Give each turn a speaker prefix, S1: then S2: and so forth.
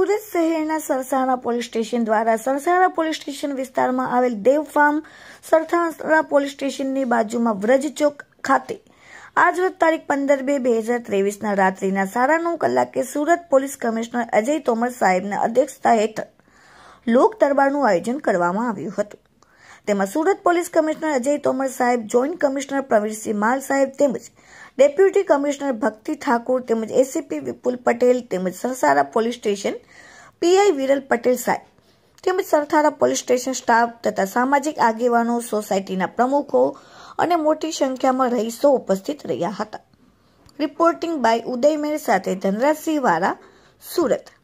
S1: સુરત શહેરના સરસાણા police station દ્વારા સરસાણા police station વિસ્તારમાં આવેલ દેવ ફાર્મ સરસાણા પોલીસ સ્ટેશનની બાજુમાં વ્રજ ચોક ખાતે આજ તારીખ પંદર બે બે હજાર ત્રેવીસના રાત્રિના સાડા નવ કલાકે સુરત પોલીસ કમિશનર અજય તોમર સાહેબના અધ્યક્ષતા હેઠળ લોક દરબારનું આયોજન કરવામાં આવ્યું હતું તેમાં સુરત પોલીસ કમિશનર અજય તોમર સાહેબ જોઈન્ટ કમિશનર પ્રવીરસિંહ માલ સાહેબ તેમજ ડેપ્યુટી કમિશનર ભક્તિ ઠાકુર તેમજ એસીપી વિપુલ પટેલ તેમજ Sarthana police station PI Viral Patel સાહેબ તેમજ સરથારા પોલીસ સ્ટેશન સ્ટાફ તથા સામાજિક આગેવાનો સોસાયટીના પ્રમુખો અને મોટી સંખ્યામાં રહીશો ઉપસ્થિત રહ્યા હતા રિપોર્ટિંગ બાય ઉદયમેર સાથે ધનરાજસિંહ વાળા સુરત